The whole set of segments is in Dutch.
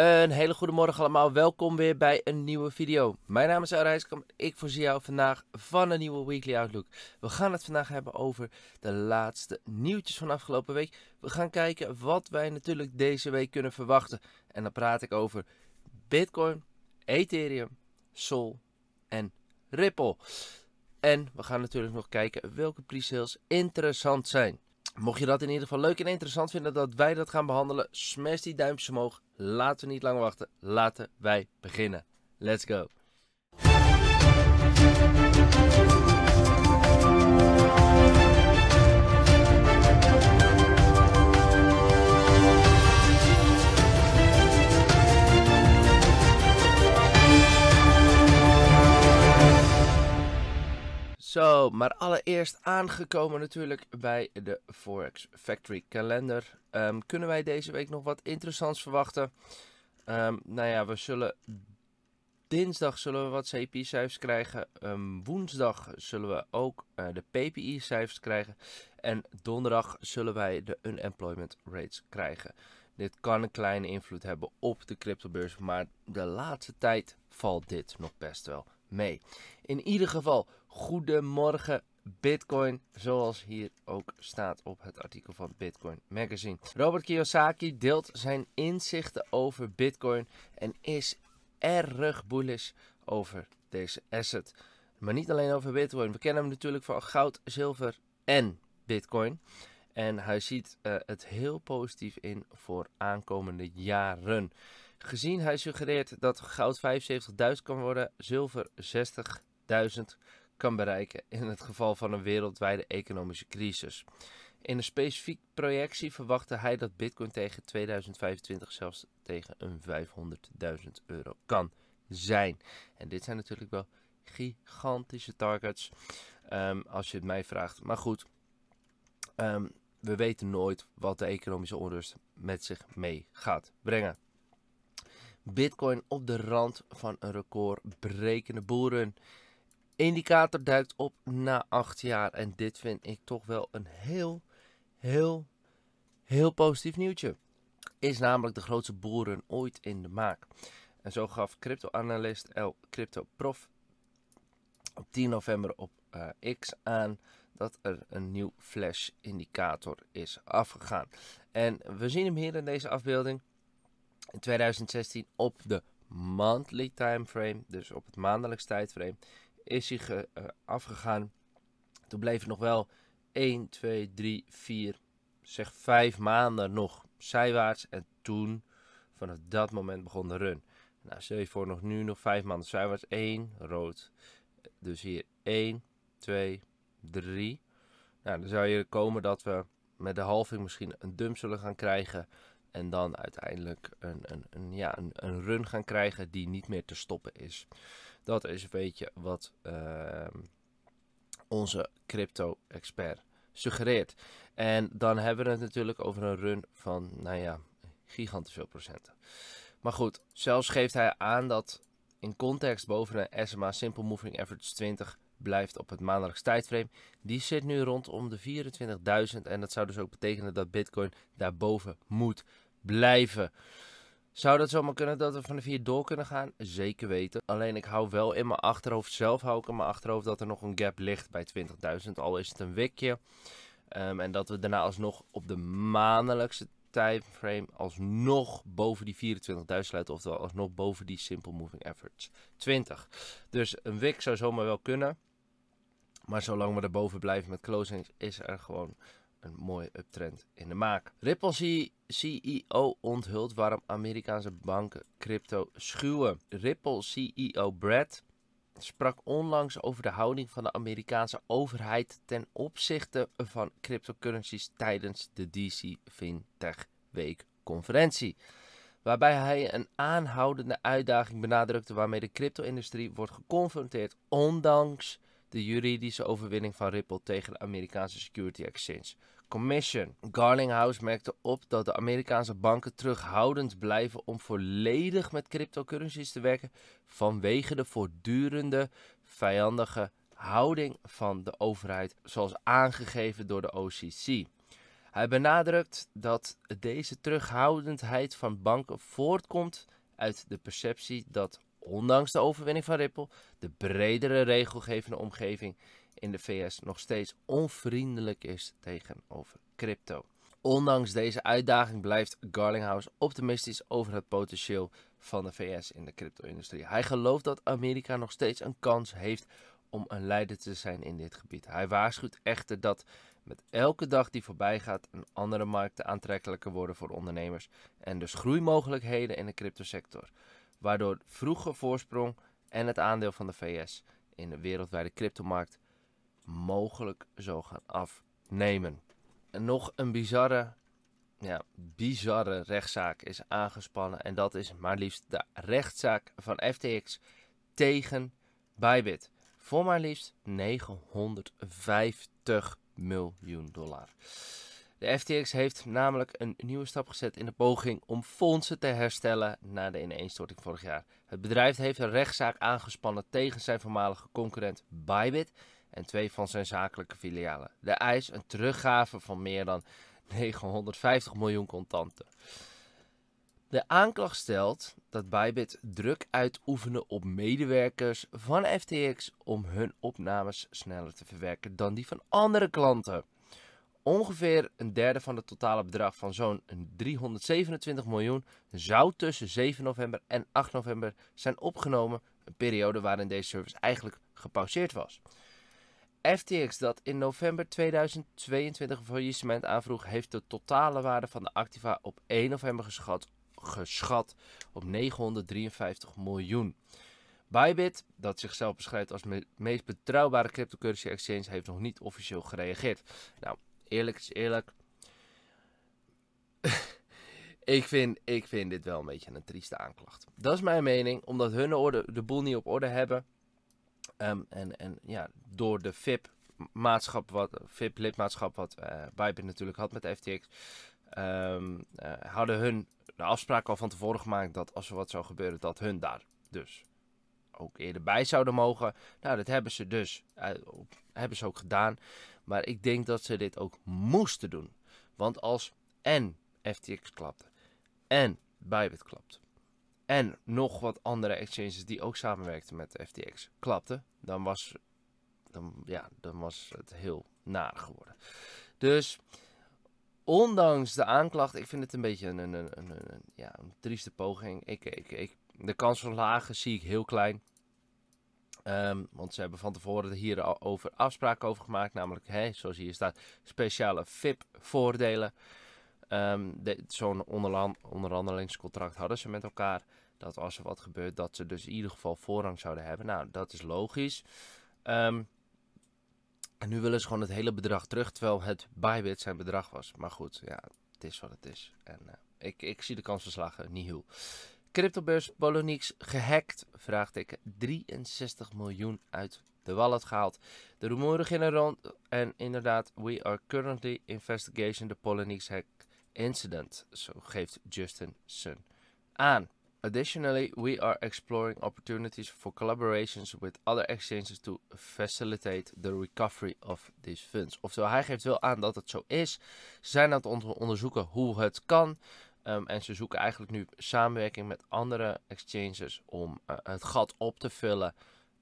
Een hele goede morgen allemaal. Welkom weer bij een nieuwe video. Mijn naam is Arijskamp. Ik voorzie jou vandaag van een nieuwe Weekly Outlook. We gaan het vandaag hebben over de laatste nieuwtjes van afgelopen week. We gaan kijken wat wij natuurlijk deze week kunnen verwachten. En dan praat ik over Bitcoin, Ethereum, Sol en Ripple. En we gaan natuurlijk nog kijken welke pre-sales interessant zijn. Mocht je dat in ieder geval leuk en interessant vinden dat wij dat gaan behandelen, smash die duimpjes omhoog Laten we niet lang wachten. Laten wij beginnen. Let's go. Zo, maar allereerst aangekomen natuurlijk bij de Forex Factory kalender. Ehm, kunnen wij deze week nog wat interessants verwachten? Um, nou ja, we zullen dinsdag zullen we wat CPI-cijfers krijgen. Ehm, woensdag zullen we ook eh, de PPI-cijfers krijgen. En donderdag zullen wij de unemployment rates krijgen. Dit kan een kleine invloed hebben op de cryptobeurs, maar de laatste tijd valt dit nog best wel mee. In ieder geval, goedemorgen Bitcoin, zoals hier ook staat op het artikel van Bitcoin Magazine. Robert Kiyosaki deelt zijn inzichten over Bitcoin en is erg bullish over deze asset. Maar niet alleen over Bitcoin. We kennen hem natuurlijk van goud, zilver en Bitcoin. En hij ziet eh, het heel positief in voor aankomende jaren. Gezien hij suggereert dat goud 75.000 kan worden, zilver 60.000 kan bereiken in het geval van een wereldwijde economische crisis. In een specifieke projectie verwachtte hij dat Bitcoin tegen 2025 zelfs tegen een 500.000 euro kan zijn. En dit zijn natuurlijk wel gigantische targets, ehm, als je het mij vraagt. Maar goed, ehm, we weten nooit wat de economische onrust met zich mee gaat brengen. Bitcoin op de rand van een record brekende boeren. Indicator duikt op na acht jaar. En dit vind ik toch wel een heel, heel, heel positief nieuwtje. Is namelijk de grootste boeren ooit in de maak. En zo gaf crypto-analyst El eh, Crypto Prof op 10 november op eh, X aan dat er een nieuw flash-indicator is afgegaan. En we zien hem hier in deze afbeelding. In 2016 op de monthly timeframe, dus op het maandelijks tijdframe, is hij eh, afgegaan. Toen bleef het nog wel 1, 2, 3, 4, zeg 5 maanden nog zijwaarts. En toen, vanaf dat moment, begon de run. Nou, stel je voor, nog nu nog 5 maanden zijwaarts. 1, rood. Dus hier 1, 2, 3. Nou, dan zou je komen dat we met de halving misschien een dump zullen gaan krijgen. En dan uiteindelijk een, een, een ja, een, een run gaan krijgen die niet meer te stoppen is. Dat is een beetje wat ehm, onze crypto-expert suggereert. En dan hebben we het natuurlijk over een run van, nou ja, gigantisch veel procenten. Maar goed, zelfs geeft hij aan dat in context boven een SMA Simple Moving Average 20 blijft op het maandelijks tijdframe. Die zit nu rondom de 24.000 en dat zou dus ook betekenen dat Bitcoin daarboven moet blijven. Zou dat zomaar kunnen dat we van de vier door kunnen gaan? Zeker weten. Alleen ik hou wel in mijn achterhoofd, zelf hou ik in mijn achterhoofd dat er nog een gap ligt bij 20.000, al is het een wikje. Ehm, en dat we daarna alsnog op de maandelijkse timeframe alsnog boven die 24.000 sluiten, oftewel alsnog boven die simple moving average 20. Dus een wik zou zomaar wel kunnen. Maar zolang we erboven blijven met closings, is er gewoon een mooie uptrend in de maak. Ripple CEO onthult waarom Amerikaanse banken crypto schuwen. Ripple CEO Brad sprak onlangs over de houding van de Amerikaanse overheid ten opzichte van cryptocurrencies tijdens de DC FinTech Week conferentie. Waarbij hij een aanhoudende uitdaging benadrukte waarmee de crypto-industrie wordt geconfronteerd, ondanks de juridische overwinning van Ripple tegen de Amerikaanse Security Exchange Commission. Garlinghouse merkte op dat de Amerikaanse banken terughoudend blijven om volledig met cryptocurrencies te werken vanwege de voortdurende vijandige houding van de overheid, zoals aangegeven door de OCC. Hij benadrukt dat deze terughoudendheid van banken voortkomt uit de perceptie dat ondanks de overwinning van Ripple, de bredere regelgevende omgeving in de VS nog steeds onvriendelijk is tegenover crypto. Ondanks deze uitdaging blijft Garlinghouse optimistisch over het potentieel van de VS in de crypto-industrie. Hij gelooft dat Amerika nog steeds een kans heeft om een leider te zijn in dit gebied. Hij waarschuwt echter dat met elke dag die voorbij gaat een andere markten aantrekkelijker worden voor ondernemers en dus groeimogelijkheden in de cryptosector waardoor vroege voorsprong en het aandeel van de VS in de wereldwijde cryptomarkt mogelijk zo gaan afnemen. En nog een bizarre, ja, bizarre rechtszaak is aangespannen en dat is maar liefst de rechtszaak van FTX tegen Bybit voor maar liefst 950 miljoen dollar. De FTX heeft namelijk een nieuwe stap gezet in de poging om fondsen te herstellen na de ineenstorting vorig jaar. Het bedrijf heeft een rechtszaak aangespannen tegen zijn voormalige concurrent Bybit en twee van zijn zakelijke filialen. De eis een teruggave van meer dan 950 miljoen contanten. De aanklacht stelt dat Bybit druk uitoefende op medewerkers van FTX om hun opnames sneller te verwerken dan die van andere klanten. Ongeveer een derde van het totale bedrag van zo'n 327 miljoen zou tussen 7 november en 8 november zijn opgenomen, een periode waarin deze service eigenlijk gepauzeerd was. FTX, dat in november 2022 een faillissement aanvroeg, heeft de totale waarde van de activa op 1 november geschat, geschat op 953 miljoen. Bybit, dat zichzelf beschrijft als de meest betrouwbare cryptocurrency exchange, heeft nog niet officieel gereageerd. Nou, eerlijk is eerlijk. ik, vind, ik vind dit wel een beetje een trieste aanklacht. Dat is mijn mening, omdat hun orde, de boel niet op orde hebben. Ehm, en, en ja, door de VIP-maatschap wat, VIP-lidmaatschap wat uh, Bybit natuurlijk had met FTX, ehm, eh, hadden hun de afspraak al van tevoren gemaakt dat als er wat zou gebeuren, dat hun daar dus ook eerder bij zouden mogen. Nou, dat hebben ze dus, eh, hebben ze ook gedaan. Maar ik denk dat ze dit ook moesten doen. Want als en FTX klapte, en Bybit klapte, en nog wat andere exchanges die ook samenwerkten met FTX klapten, dan was, dan, ja, dan was het heel naar geworden. Dus ondanks de aanklacht, ik vind het een beetje een, een, ja, een trieste poging. Ik, ik, de kans van lagen zie ik heel klein. Ehm, want ze hebben van tevoren hier over afspraken over gemaakt. Namelijk, zoals hier staat, speciale VIP-voordelen. Um, Zo'n onderhandelingscontract hadden ze met elkaar. Dat als er wat gebeurt, dat ze dus in ieder geval voorrang zouden hebben. Nou, dat is logisch. Ehm, en nu willen ze gewoon het hele bedrag terug, terwijl het Bybit zijn bedrag was. Maar goed, ja, het is wat het is. En eh, ik, ik zie de kansverslagen niet heel. Cryptobeurs Polonix gehackt? ik. 63 miljoen uit de wallet gehaald. De rumoeren gingen rond en inderdaad, we are currently investigating the Polonix hack incident. Zo geeft Justin Sun aan. Additionally, we are exploring opportunities for collaborations with other exchanges to facilitate the recovery of these funds. Oftewel, hij geeft wel aan dat het zo is. Ze zijn aan het onderzoeken hoe het kan. Ehm, en ze zoeken eigenlijk nu samenwerking met andere exchanges om eh, het gat op te vullen.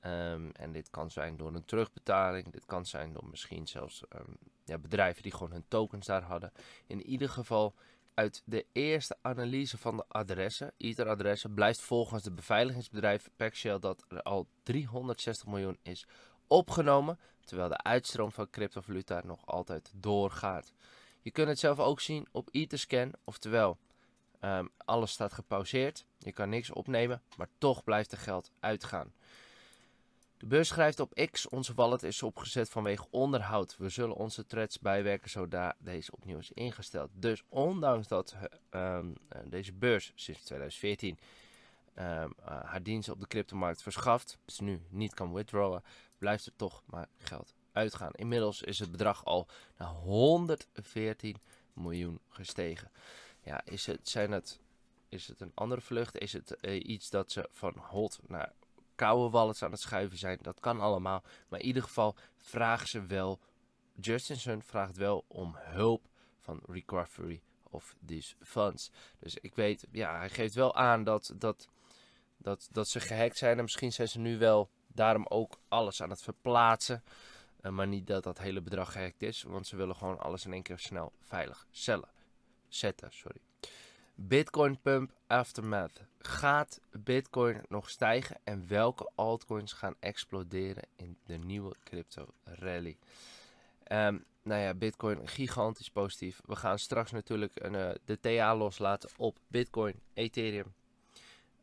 Ehm, en dit kan zijn door een terugbetaling. Dit kan zijn door misschien zelfs ehm, ja, bedrijven die gewoon hun tokens daar hadden. In ieder geval, uit de eerste analyse van de adressen, ieder adressen, blijft volgens de beveiligingsbedrijf PackShell dat er al 360 miljoen is opgenomen. Terwijl de uitstroom van cryptovaluta nog altijd doorgaat. Je kunt het zelf ook zien op EtherScan, oftewel ehm, alles staat gepauzeerd. Je kan niks opnemen, maar toch blijft er geld uitgaan. De beurs schrijft op X, onze wallet is opgezet vanwege onderhoud. We zullen onze threads bijwerken zodra deze opnieuw is ingesteld. Dus ondanks dat ehm, eh, deze beurs sinds 2014 ehm, eh, haar diensten op de cryptomarkt verschaft, dus nu niet kan withdrawen, blijft er toch maar geld uitgaan. Inmiddels is het bedrag al naar 114 miljoen gestegen. Ja, is het, zijn het, is het een andere vlucht? Is het eh, iets dat ze van hot naar koude wallets aan het schuiven zijn? Dat kan allemaal. Maar in ieder geval vraagt ze wel, Justinson vraagt wel om hulp van recovery of these funds. Dus ik weet, ja, hij geeft wel aan dat, dat, dat, dat ze gehackt zijn. En misschien zijn ze nu wel daarom ook alles aan het verplaatsen. Eh, maar niet dat dat hele bedrag gehackt is, want ze willen gewoon alles in één keer snel veilig zetten. Sorry. Bitcoin pump aftermath. Gaat Bitcoin nog stijgen en welke altcoins gaan exploderen in de nieuwe crypto rally? Um, nou ja, Bitcoin gigantisch positief. We gaan straks natuurlijk een, eh, de TA loslaten op Bitcoin, Ethereum,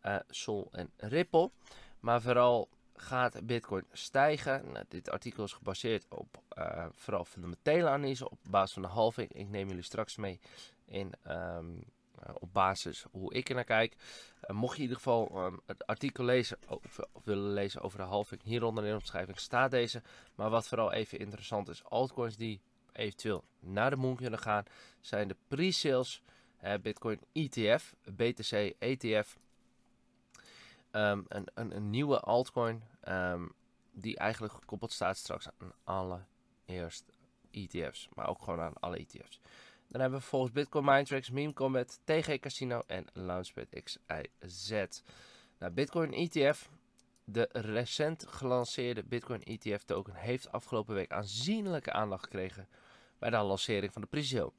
uh, Sol en Ripple. Maar vooral gaat Bitcoin stijgen? Nou, dit artikel is gebaseerd op eh, vooral fundamentele analyse op basis van de halving. Ik neem jullie straks mee in, ehm, eh, op basis hoe ik er naar kijk. Eh, mocht je in ieder geval ehm, het artikel lezen of, willen lezen over de halving, hieronder in de omschrijving staat deze. Maar wat vooral even interessant is, altcoins die eventueel naar de moon kunnen gaan, zijn de pre-sales Bitcoin ETF, BTC ETF. Ehm, een, een, een, nieuwe altcoin Ehm, die eigenlijk gekoppeld staat straks aan alle eerst ETF's. Maar ook gewoon aan alle ETF's. Dan hebben we volgens Bitcoin Mindtracks, Meme Combat, TG Casino en Launchpad XIZ. Nou, Bitcoin ETF. De recent gelanceerde Bitcoin ETF token heeft afgelopen week aanzienlijke aandacht gekregen bij de lancering van de pre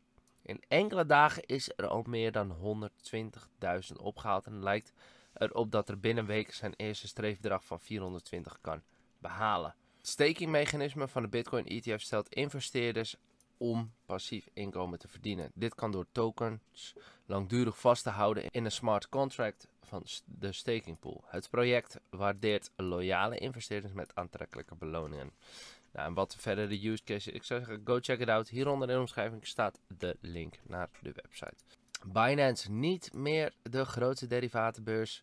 In enkele dagen is er al meer dan 120.000 opgehaald en lijkt erop dat er binnen weken zijn eerste streefbedrag van 420 kan behalen. Het stakingmechanisme van de Bitcoin ETF stelt investeerders om passief inkomen te verdienen. Dit kan door tokens langdurig vast te houden in een smart contract van de stakingpool. Het project waardeert loyale investeerders met aantrekkelijke beloningen. Nou, en wat verder de use cases? ik zou zeggen, go check it out. Hieronder in de omschrijving staat de link naar de website. Binance niet meer de grootste derivatenbeurs.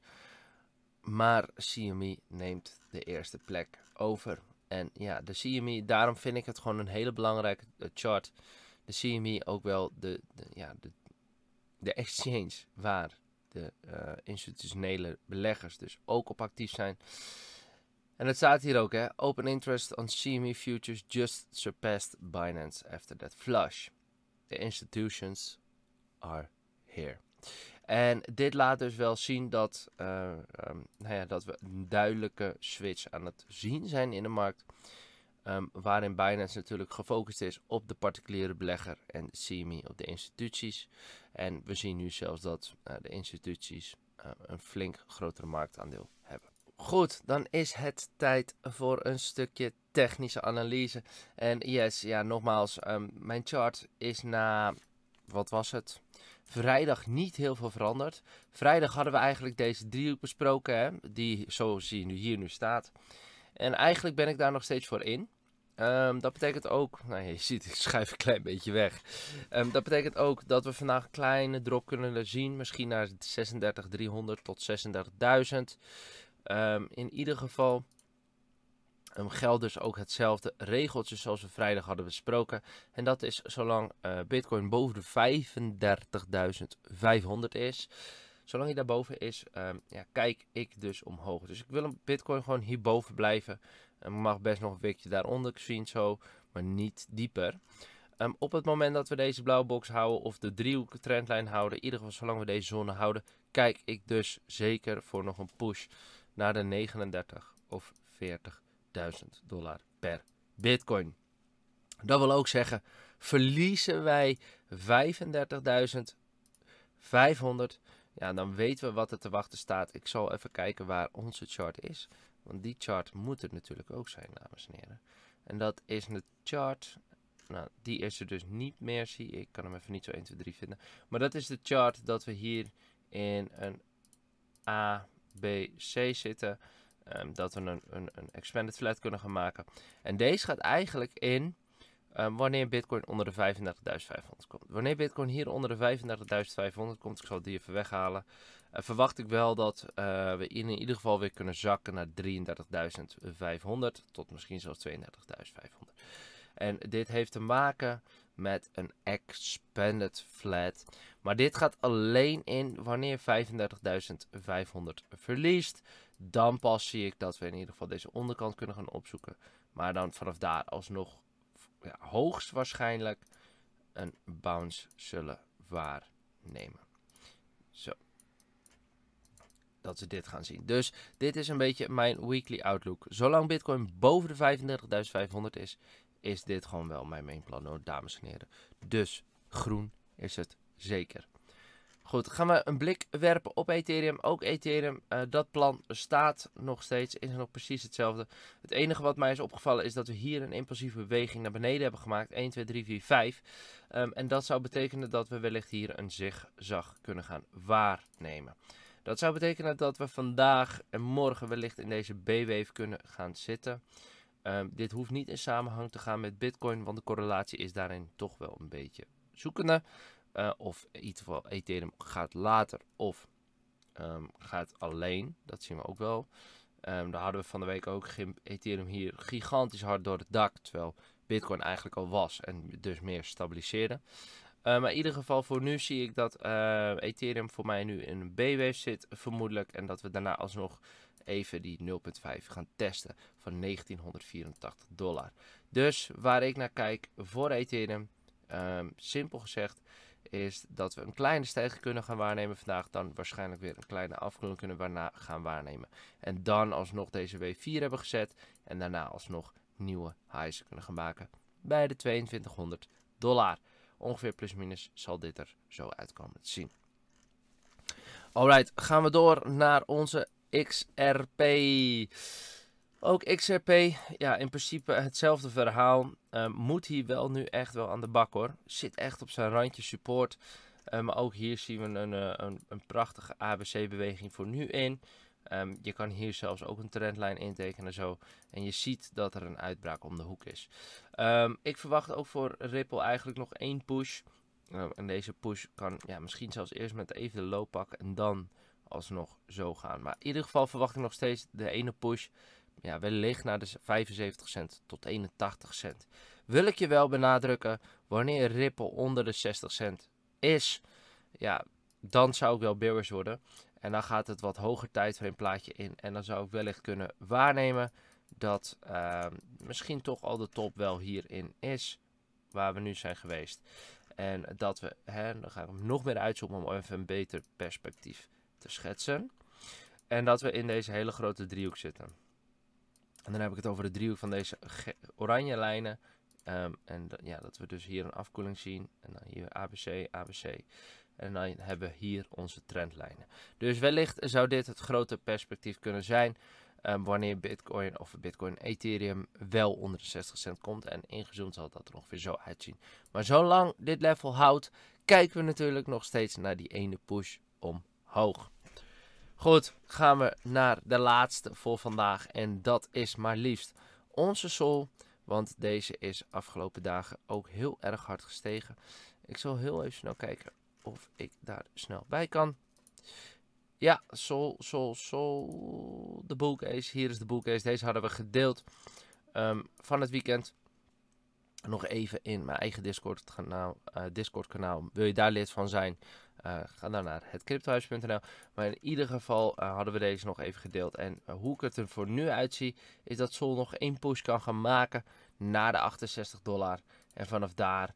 Maar CME neemt de eerste plek over. En ja, de CME, daarom vind ik het gewoon een hele belangrijke eh, chart. De CME ook wel de, ja, de, de exchange waar de eh, institutionele beleggers dus ook op actief zijn. En het staat hier ook, hè. Open interest on CME futures just surpassed Binance after that flush. The institutions are en dit laat dus wel zien dat, eh, ehm, nou ja, dat we een duidelijke switch aan het zien zijn in de markt. Ehm, waarin Binance natuurlijk gefocust is op de particuliere belegger en CME op de instituties. En we zien nu zelfs dat eh, de instituties eh, een flink groter marktaandeel hebben. Goed, dan is het tijd voor een stukje technische analyse. En yes, ja, nogmaals, ehm, mijn chart is na, wat was het? vrijdag niet heel veel veranderd. Vrijdag hadden we eigenlijk deze driehoek besproken, hè, die zoals die nu hier nu staat. En eigenlijk ben ik daar nog steeds voor in. Ehm, dat betekent ook, nou je ziet, ik schuif een klein beetje weg. Ehm, dat betekent ook dat we vandaag een kleine drop kunnen zien. Misschien naar 36.300 tot 36.000. Ehm, in ieder geval, Ehm, geldt dus ook hetzelfde regeltje zoals we vrijdag hadden besproken. En dat is zolang eh, Bitcoin boven de 35.500 is. Zolang hij daarboven is, ehm, ja, kijk ik dus omhoog. Dus ik wil een Bitcoin gewoon hierboven blijven. En mag best nog een weekje daaronder zien zo, maar niet dieper. Ehm, op het moment dat we deze blauwe box houden of de driehoek trendlijn houden, in ieder geval zolang we deze zone houden, kijk ik dus zeker voor nog een push naar de 39 of 40 dollar per bitcoin. Dat wil ook zeggen, verliezen wij 35.500, ja, dan weten we wat er te wachten staat. Ik zal even kijken waar onze chart is. Want die chart moet er natuurlijk ook zijn, dames en heren. En dat is de chart. Nou, die is er dus niet meer, zie ik. kan hem even niet zo 1, 2, 3 vinden. Maar dat is de chart dat we hier in een ABC zitten. Ehm, dat we een, een, expanded flat kunnen gaan maken. En deze gaat eigenlijk in ehm, wanneer Bitcoin onder de 35.500 komt. Wanneer Bitcoin hier onder de 35.500 komt, ik zal die even weghalen, eh, verwacht ik wel dat eh, we in, in ieder geval weer kunnen zakken naar 33.500 tot misschien zelfs 32.500. En dit heeft te maken met een expanded flat. Maar dit gaat alleen in wanneer 35.500 verliest. Dan pas zie ik dat we in ieder geval deze onderkant kunnen gaan opzoeken. Maar dan vanaf daar alsnog ja, hoogstwaarschijnlijk een bounce zullen waarnemen. Zo. Dat ze dit gaan zien. Dus dit is een beetje mijn weekly outlook. Zolang Bitcoin boven de 35.500 is, is dit gewoon wel mijn main plan, dames en heren. Dus groen is het zeker. Goed, gaan we een blik werpen op Ethereum. Ook Ethereum, eh, dat plan staat nog steeds, is nog precies hetzelfde. Het enige wat mij is opgevallen is dat we hier een impulsieve beweging naar beneden hebben gemaakt. 1, 2, 3, 4, 5. en dat zou betekenen dat we wellicht hier een zigzag kunnen gaan waarnemen. Dat zou betekenen dat we vandaag en morgen wellicht in deze B-wave kunnen gaan zitten. Ehm, dit hoeft niet in samenhang te gaan met Bitcoin, want de correlatie is daarin toch wel een beetje zoekende. Eh, of in ieder geval Ethereum gaat later of ehm, gaat alleen. Dat zien we ook wel. Um, daar hadden we van de week ook Ethereum hier gigantisch hard door het dak. Terwijl Bitcoin eigenlijk al was en dus meer stabiliseerde. Eh, maar in ieder geval voor nu zie ik dat eh, Ethereum voor mij nu in een B-wave zit vermoedelijk. En dat we daarna alsnog even die 0.5 gaan testen van 1984 dollar. Dus waar ik naar kijk voor Ethereum, ehm, simpel gezegd, is dat we een kleine stijging kunnen gaan waarnemen vandaag. Dan waarschijnlijk weer een kleine afkoeling kunnen waarna gaan waarnemen. En dan alsnog deze W4 hebben gezet. En daarna alsnog nieuwe highs kunnen gaan maken bij de 2200 dollar. Ongeveer plus minus zal dit er zo uitkomen te zien. Alright, gaan we door naar onze XRP. Ook XRP, ja, in principe hetzelfde verhaal. Ehm, moet hij wel nu echt wel aan de bak hoor. Zit echt op zijn randje support. Ehm, maar ook hier zien we een, eh, een, een prachtige ABC-beweging voor nu in. Ehm, je kan hier zelfs ook een trendlijn intekenen zo. En je ziet dat er een uitbraak om de hoek is. ik verwacht ook voor Ripple eigenlijk nog één push. en deze push kan ja, misschien zelfs eerst met even de loop pakken en dan alsnog zo gaan. Maar in ieder geval verwacht ik nog steeds de ene push ja, wellicht naar de 75 cent tot 81 cent. Wil ik je wel benadrukken, wanneer Ripple onder de 60 cent is, ja, dan zou ik wel bearish worden. En dan gaat het wat hoger plaatje in. En dan zou ik wellicht kunnen waarnemen dat ehm, misschien toch al de top wel hierin is waar we nu zijn geweest. En dat we, hè, dan ga ik hem nog meer uitzoomen om even een beter perspectief te schetsen. En dat we in deze hele grote driehoek zitten. En dan heb ik het over de driehoek van deze oranje lijnen. Ehm, en ja, dat we dus hier een afkoeling zien. En dan hier ABC, ABC. En dan hebben we hier onze trendlijnen. Dus wellicht zou dit het grote perspectief kunnen zijn. Ehm, wanneer Bitcoin of Bitcoin Ethereum wel onder de 60 cent komt. En ingezoomd zal dat er ongeveer zo uitzien. Maar zolang dit level houdt, kijken we natuurlijk nog steeds naar die ene push omhoog. Goed, gaan we naar de laatste voor vandaag. En dat is maar liefst onze sol. Want deze is afgelopen dagen ook heel erg hard gestegen. Ik zal heel even snel kijken of ik daar snel bij kan. Ja, sol, sol, sol. De boelcase. Hier is de boelcase. Deze hadden we gedeeld ehm, van het weekend nog even in mijn eigen Discord kanaal. Eh, Discord kanaal. Wil je daar lid van zijn? Eh, ga dan naar hetcryptohuis.nl. Maar in ieder geval eh, hadden we deze nog even gedeeld. En hoe ik het er voor nu uitzie, is dat Sol nog één push kan gaan maken naar de 68 dollar. En vanaf daar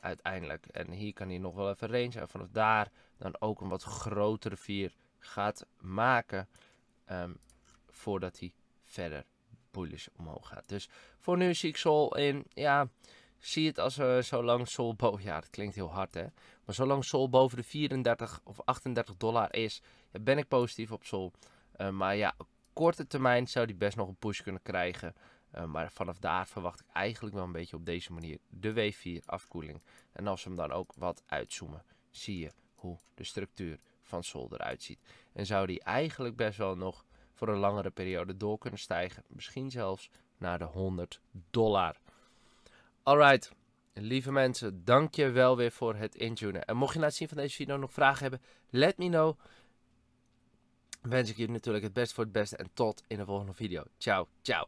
uiteindelijk, en hier kan hij nog wel even range. En vanaf daar dan ook een wat grotere vier gaat maken. Ehm, voordat hij verder omhoog gaat. Dus voor nu zie ik Sol in, ja, zie het als uh, zolang Sol boven, ja dat klinkt heel hard hè. Maar zolang Sol boven de 34 of 38 dollar is, ben ik positief op Sol. Eh, maar ja, op korte termijn zou die best nog een push kunnen krijgen. Eh, maar vanaf daar verwacht ik eigenlijk wel een beetje op deze manier de W4 afkoeling. En als we hem dan ook wat uitzoomen, zie je hoe de structuur van Sol eruit ziet. En zou die eigenlijk best wel nog voor een langere periode door kunnen stijgen. Misschien zelfs naar de 100 dollar. Alright, lieve mensen, dank je wel weer voor het intunen. En mocht je na het zien van deze video nog vragen hebben, let me know. Wens ik jullie natuurlijk het best voor het beste en tot in de volgende video. Ciao, ciao.